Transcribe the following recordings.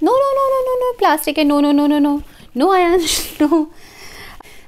no, no, no, no, no, no, plastic. No, no, no, no, no. No, Ayansh, no.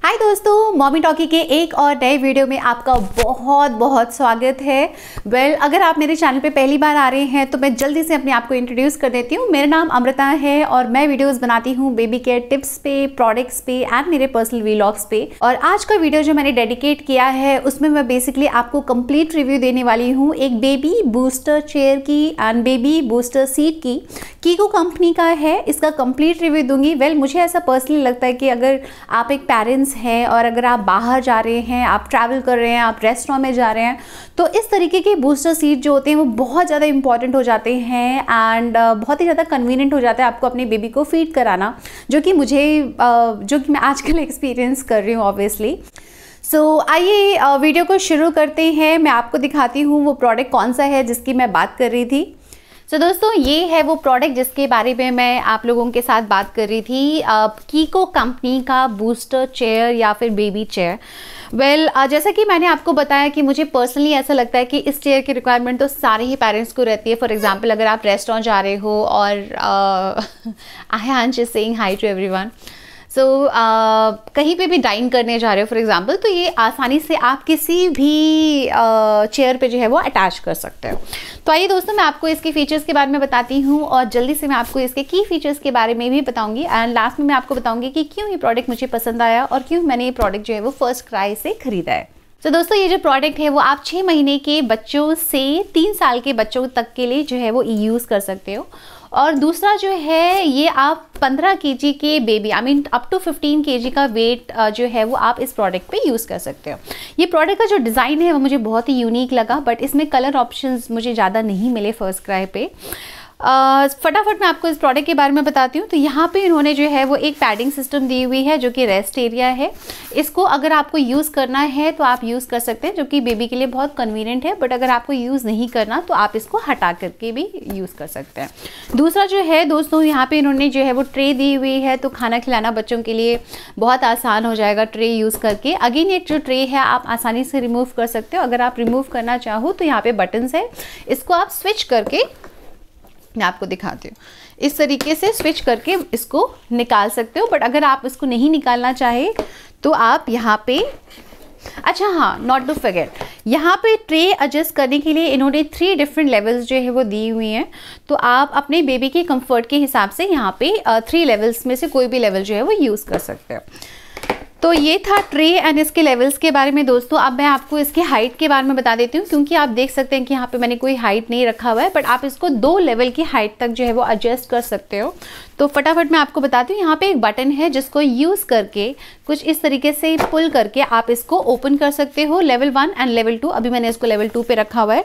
हाय दोस्तों mommy talkie के एक और नए video में आपका बहुत बहुत स्वागत है वेल well, अगर आप मेरे चैनल पे पहली बार आ रहे हैं तो मैं जल्दी से अपने आप को इंट्रोड्यूस कर देती हूँ मेरा नाम अमृता है और मैं वीडियोस बनाती हूँ बेबी केयर टिप्स पे प्रोडक्ट्स पे एंड मेरे पर्सनल वीलॉग्स पे और आज का वीडियो जो मैंने डेडिकेट किया है उसमें मैं बेसिकली आपको कम्प्लीट रिव्यू देने वाली हूँ एक बेबी बूस्टर चेयर की एंड बेबी बूस्टर सीट की कीको कंपनी का है इसका कंप्लीट रिव्यू दूंगी वेल well, मुझे ऐसा पर्सनली लगता है कि अगर आप एक पेरेंट्स गाइडलाइंस हैं और अगर आप बाहर जा रहे हैं आप ट्रैवल कर रहे हैं आप रेस्टोरेंट में जा रहे हैं तो इस तरीके के बूस्टर सीट जो होते हैं वो बहुत ज़्यादा इंपॉर्टेंट हो जाते हैं एंड बहुत ही ज़्यादा कन्वीनियंट हो जाता है आपको अपने बेबी को फीड कराना जो कि मुझे जो कि मैं आजकल एक्सपीरियंस कर रही हूँ ऑब्वियसली सो so, आइए वीडियो को शुरू करते हैं मैं आपको दिखाती हूँ वो प्रोडक्ट कौन सा है जिसकी मैं बात कर रही थी सो so, दोस्तों ये है वो प्रोडक्ट जिसके बारे में मैं आप लोगों के साथ बात कर रही थी कीको कंपनी का बूस्टर चेयर या फिर बेबी चेयर वेल well, जैसा कि मैंने आपको बताया कि मुझे पर्सनली ऐसा लगता है कि इस चेयर की रिक्वायरमेंट तो सारे ही पेरेंट्स को रहती है फॉर एग्जाम्पल अगर आप रेस्टोरेंट जा रहे हो और Ayansh is saying hi to everyone so so, uh, कहीं पे भी डाइन करने जा रहे हो फॉर एग्जांपल तो ये आसानी से आप किसी भी चेयर uh, पे जो है वो अटैच कर सकते हो तो आइए दोस्तों मैं आपको इसके फीचर्स के बारे में बताती हूँ और जल्दी से मैं आपको इसके की फीचर्स के बारे में भी बताऊँगी एंड लास्ट में मैं आपको बताऊँगी कि क्यों ये प्रोडक्ट मुझे पसंद आया और क्यों मैंने ये प्रोडक्ट जो है वो फर्स्ट क्राई से ख़रीदा है तो so, दोस्तों ये जो प्रोडक्ट है वो आप छः महीने के बच्चों से तीन साल के बच्चों तक के लिए जो है वो यूज़ कर सकते हो और दूसरा जो है ये आप 15 के के baby I mean up to 15 के का वेट जो है वो आप इस प्रोडक्ट पे यूज़ कर सकते हो ये प्रोडक्ट का जो डिज़ाइन है वो मुझे बहुत ही यूनिक लगा बट इसमें कलर ऑप्शंस मुझे ज़्यादा नहीं मिले फर्स्ट क्राई पे फटाफट मैं आपको इस प्रोडक्ट के बारे में बताती हूँ तो यहाँ पे इन्होंने जो है वो एक पैडिंग सिस्टम दी हुई है जो कि रेस्ट एरिया है इसको अगर आपको यूज़ करना है तो आप यूज़ कर सकते हैं जो कि बेबी के लिए बहुत कन्वीनियंट है बट अगर आपको यूज़ नहीं करना तो आप इसको हटा करके भी यूज़ कर सकते हैं दूसरा जो है दोस्तों यहाँ पर इन्होंने जो है वो ट्रे दी हुई है तो खाना खिलाना बच्चों के लिए बहुत आसान हो जाएगा ट्रे यूज़ करके अगेन एक जो ट्रे है आप आसानी से रिमूव कर सकते हो अगर आप रिमूव करना चाहो तो यहाँ पर बटन्स है इसको आप स्विच करके मैं आपको दिखाती हूँ इस तरीके से स्विच करके इसको निकाल सकते हो बट अगर आप इसको नहीं निकालना चाहे तो आप यहाँ पे अच्छा हाँ नॉट टू फिगेट यहाँ पे ट्रे एडजस्ट करने के लिए इन्होंने थ्री डिफरेंट लेवल्स जो है वो दी हुई हैं तो आप अपने बेबी के कंफर्ट के हिसाब से यहाँ पे थ्री लेवल्स में से कोई भी लेवल जो है वो यूज़ कर सकते हो तो ये था ट्रे एंड इसके लेवल्स के बारे में दोस्तों अब मैं आपको इसके हाइट के बारे में बता देती हूँ क्योंकि आप देख सकते हैं कि यहाँ पे मैंने कोई हाइट नहीं रखा हुआ है बट आप इसको दो लेवल की हाइट तक जो है वो एडजस्ट कर सकते हो तो फटाफट मैं आपको बताती हूँ यहाँ पे एक बटन है जिसको यूज़ करके कुछ इस तरीके से पुल करके आप इसको ओपन कर सकते हो level one and level two अभी मैंने इसको लेवल टू पर रखा हुआ है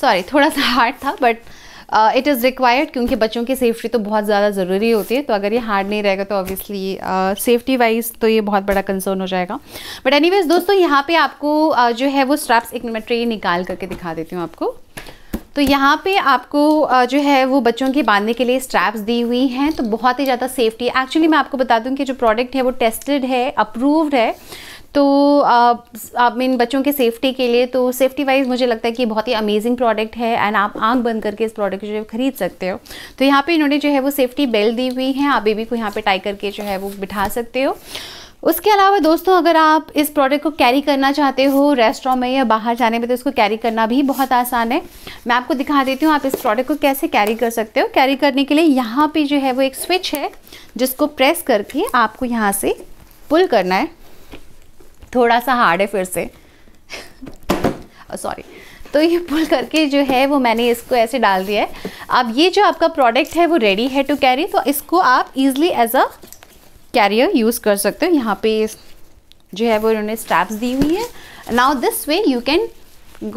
सॉरी थोड़ा सा हार्ड था बट इट इज़ रिक्वायर्ड क्योंकि बच्चों की सेफ्टी तो बहुत ज़्यादा ज़रूरी होती है तो अगर ये हार्ड नहीं रहेगा तो ऑब्वियसली सेफ्टी वाइज तो ये बहुत बड़ा कंसर्न हो जाएगा बट एनी दोस्तों यहाँ पर आपको uh, जो है वो स्ट्रैप्स एक मिनट ट्रे निकाल करके दिखा देती हूँ आपको तो यहाँ पे आपको uh, जो है वो बच्चों के बांधने के लिए स्ट्रैप्स दी हुई हैं तो बहुत ही ज़्यादा सेफ्टी एक्चुअली मैं आपको बता दूँ कि जो प्रोडक्ट है वो टेस्टेड है अप्रूव्ड है तो आप, आप इन बच्चों के सेफ्टी के लिए तो सेफ्टी वाइज मुझे लगता है कि बहुत ही अमेजिंग प्रोडक्ट है एंड आप आंख बंद करके इस प्रोडक्ट जो है खरीद सकते हो तो यहाँ पे इन्होंने जो है वो सेफ्टी बेल्ट दी हुई है आप बेबी को यहाँ पे टाई करके जो है वो बिठा सकते हो उसके अलावा दोस्तों अगर आप इस प्रोडक्ट को कैरी करना चाहते हो रेस्टोरेंट में या बाहर जाने में तो इसको कैरी करना भी बहुत आसान है मैं आपको दिखा देती हूँ आप इस प्रोडक्ट को कैसे कैरी कर सकते हो कैरी करने के लिए यहाँ पे जो है वो एक स्विच है जिसको प्रेस करके आपको यहाँ से पुल करना है थोड़ा सा हार्ड है फिर से सॉरी तो ये पुल करके जो है वो मैंने इसको ऐसे डाल दिया है अब ये जो आपका प्रोडक्ट है वो रेडी है टू कैरी तो इसको आप easily as a carrier use कर सकते हो यहाँ पे जो है वो इन्होंने स्टैप्स दी हुई है now this way you can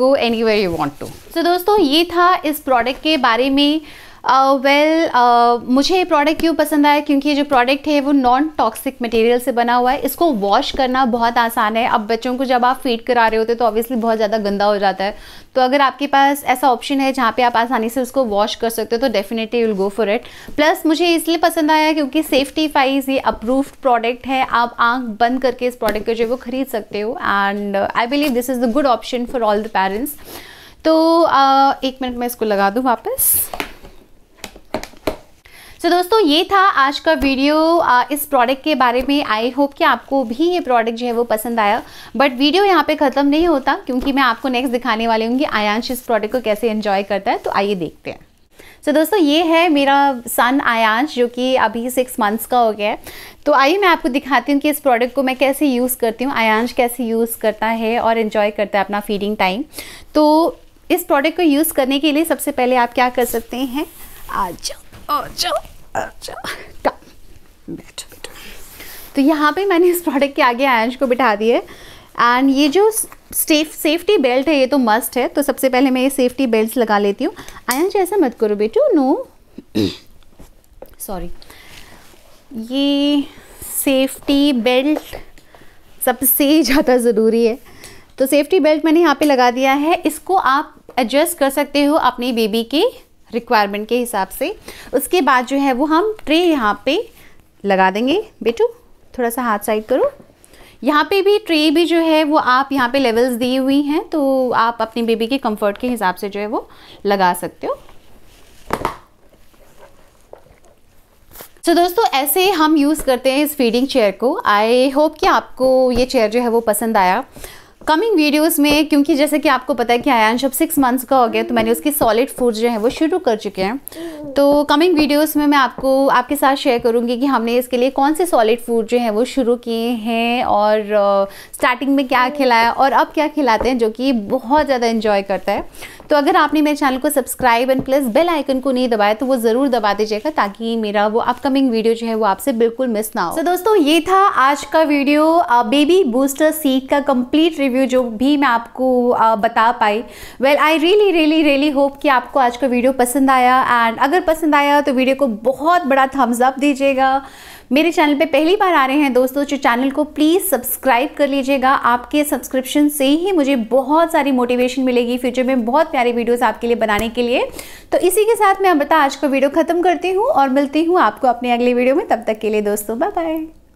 go any you want to so दोस्तों ये था इस प्रोडक्ट के बारे में वेल uh, well, uh, मुझे ये प्रोडक्ट क्यों पसंद आया क्योंकि ये जो प्रोडक्ट है वो नॉन टॉक्सिक मटेरियल से बना हुआ है इसको वॉश करना बहुत आसान है अब बच्चों को जब आप फीड करा रहे होते तो ऑब्वियसली बहुत ज़्यादा गंदा हो जाता है तो अगर आपके पास ऐसा ऑप्शन है जहाँ पे आप आसानी से उसको वॉश कर सकते हो तो definitely will go for it plus मुझे इसलिए पसंद आया क्योंकि सेफ्टी फाइज ये अप्रूव्ड प्रोडक्ट है आप आँख बंद करके इस प्रोडक्ट को जो है वो खरीद सकते हो and I believe this is the good option for all the parents तो uh, एक मिनट मैं इसको लगा दूँ वापस सो so, दोस्तों ये था आज का वीडियो इस प्रोडक्ट के बारे में आई होप कि आपको भी ये प्रोडक्ट जो है वो पसंद आया बट वीडियो यहाँ पे ख़त्म नहीं होता क्योंकि मैं आपको नेक्स्ट दिखाने वाली हूँ कि आयांश इस प्रोडक्ट को कैसे इन्जॉय करता है तो आइए देखते हैं सो so, दोस्तों ये है मेरा सन आयांश जो कि अभी सिक्स मंथ्स का हो गया है तो आइए मैं आपको दिखाती हूँ कि इस प्रोडक्ट को मैं कैसे यूज़ करती हूँ आयांश कैसे यूज़ करता है और इन्जॉय करता है अपना फीडिंग टाइम तो इस प्रोडक्ट को यूज़ करने के लिए सबसे पहले आप क्या कर सकते हैं आ जाओ अच्छा अच्छा बैठ बैठ तो यहाँ पे मैंने इस प्रोडक्ट के आगे आयंश को बिठा दिए एंड ये जो सेफ सेफ्टी बेल्ट है ये तो मस्ट है तो सबसे पहले मैं ये सेफ्टी बेल्ट लगा लेती हूँ आयंश ऐसा मत करो बेटू नो सॉरी ये सेफ्टी बेल्ट सबसे ज़्यादा ज़रूरी है तो सेफ्टी बेल्ट मैंने यहाँ पे लगा दिया है इसको आप एडजस्ट कर सकते हो अपने बेबी के रिक्वायरमेंट के हिसाब से उसके बाद जो है वो हम ट्रे यहाँ पे लगा देंगे बेटू थोड़ा सा हाथ साइड करो यहाँ पे भी ट्रे भी जो है वो आप यहाँ पे लेवल्स दी हुई हैं तो आप अपनी बेबी के कंफर्ट के हिसाब से जो है वो लगा सकते हो तो so, दोस्तों ऐसे हम यूज़ करते हैं इस फीडिंग चेयर को आई होप कि आपको ये चेयर जो है वो पसंद आया कमिंग वीडियोस में क्योंकि जैसे कि आपको पता है कि आयांश अब सिक्स मंथ्स का हो गया तो मैंने उसकी सॉलिड फूड जो है वो शुरू कर चुके हैं तो कमिंग वीडियोस में मैं आपको आपके साथ शेयर करूंगी कि हमने इसके लिए कौन से सॉलिड फूड जो है वो शुरू किए हैं और स्टार्टिंग में क्या खिलाया और अब क्या खिलाते हैं जो कि बहुत ज़्यादा इन्जॉय करता है तो अगर आपने मेरे चैनल को subscribe and plus bell icon को नहीं दबाया तो वो ज़रूर दबा दीजिएगा ताकि मेरा वो अपकमिंग वीडियो जो है वो आपसे बिल्कुल मिस ना हो तो दोस्तों ये था आज का वीडियो बेबी बूस्टर सीट का कंप्लीट रिव्यू रिव्यू जो भी मैं आपको बता पाई well I really really really hope कि आपको आज का वीडियो पसंद आया एंड अगर पसंद आया तो वीडियो को बहुत बड़ा थम्स अप दीजिएगा मेरे चैनल पे पहली बार आ रहे हैं दोस्तों जो तो चैनल को प्लीज़ सब्सक्राइब कर लीजिएगा आपके सब्सक्रिप्शन से ही मुझे बहुत सारी मोटिवेशन मिलेगी फ्यूचर में बहुत प्यारे वीडियोस आपके लिए बनाने के लिए तो इसी के साथ मैं अमृता आज का वीडियो ख़त्म करती हूँ और मिलती हूँ आपको अपने अगले वीडियो में तब तक के लिए दोस्तों बाय बाय